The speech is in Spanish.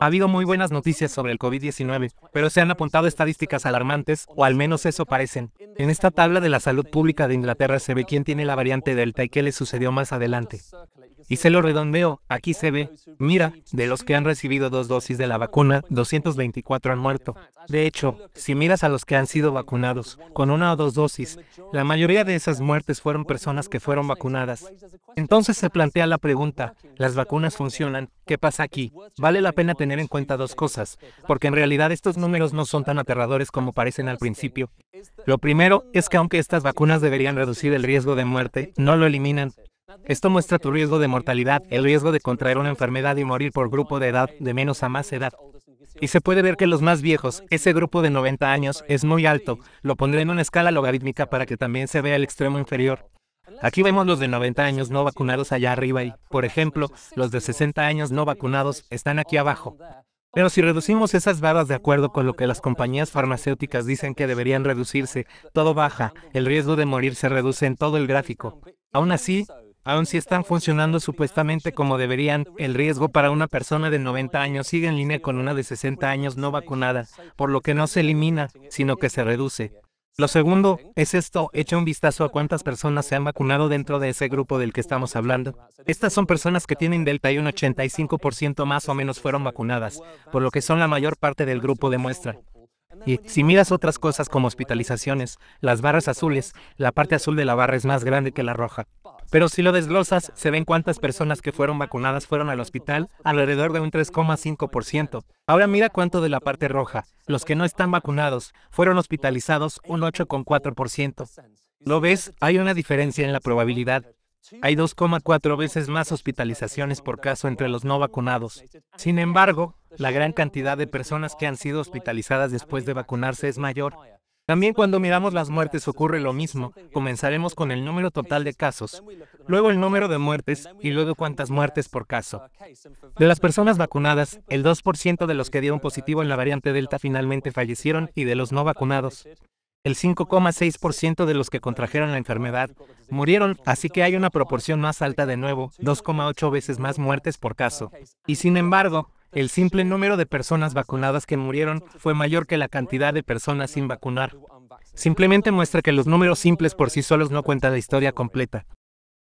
Ha habido muy buenas noticias sobre el COVID-19, pero se han apuntado estadísticas alarmantes, o al menos eso parecen. En esta tabla de la salud pública de Inglaterra se ve quién tiene la variante Delta y qué le sucedió más adelante. Y se lo redondeo, aquí se ve, mira, de los que han recibido dos dosis de la vacuna, 224 han muerto. De hecho, si miras a los que han sido vacunados, con una o dos dosis, la mayoría de esas muertes fueron personas que fueron vacunadas. Entonces se plantea la pregunta, ¿las vacunas funcionan? ¿Qué pasa aquí? Vale la pena tener en cuenta dos cosas, porque en realidad estos números no son tan aterradores como parecen al principio. Lo primero es que aunque estas vacunas deberían reducir el riesgo de muerte, no lo eliminan. Esto muestra tu riesgo de mortalidad, el riesgo de contraer una enfermedad y morir por grupo de edad, de menos a más edad. Y se puede ver que los más viejos, ese grupo de 90 años, es muy alto. Lo pondré en una escala logarítmica para que también se vea el extremo inferior. Aquí vemos los de 90 años no vacunados allá arriba y, por ejemplo, los de 60 años no vacunados están aquí abajo. Pero si reducimos esas barras de acuerdo con lo que las compañías farmacéuticas dicen que deberían reducirse, todo baja, el riesgo de morir se reduce en todo el gráfico. Aún así, aun si están funcionando supuestamente como deberían, el riesgo para una persona de 90 años sigue en línea con una de 60 años no vacunada, por lo que no se elimina, sino que se reduce. Lo segundo es esto, echa un vistazo a cuántas personas se han vacunado dentro de ese grupo del que estamos hablando. Estas son personas que tienen delta y un 85% más o menos fueron vacunadas, por lo que son la mayor parte del grupo de muestra. Y si miras otras cosas como hospitalizaciones, las barras azules, la parte azul de la barra es más grande que la roja. Pero si lo desglosas, se ven cuántas personas que fueron vacunadas fueron al hospital, alrededor de un 3,5%. Ahora mira cuánto de la parte roja, los que no están vacunados, fueron hospitalizados, un 8,4%. ¿Lo ves? Hay una diferencia en la probabilidad. Hay 2,4 veces más hospitalizaciones por caso entre los no vacunados. Sin embargo, la gran cantidad de personas que han sido hospitalizadas después de vacunarse es mayor, también cuando miramos las muertes ocurre lo mismo. Comenzaremos con el número total de casos, luego el número de muertes y luego cuántas muertes por caso. De las personas vacunadas, el 2% de los que dieron positivo en la variante Delta finalmente fallecieron y de los no vacunados, el 5,6% de los que contrajeron la enfermedad murieron, así que hay una proporción más alta de nuevo, 2,8 veces más muertes por caso. Y sin embargo, el simple número de personas vacunadas que murieron fue mayor que la cantidad de personas sin vacunar. Simplemente muestra que los números simples por sí solos no cuentan la historia completa.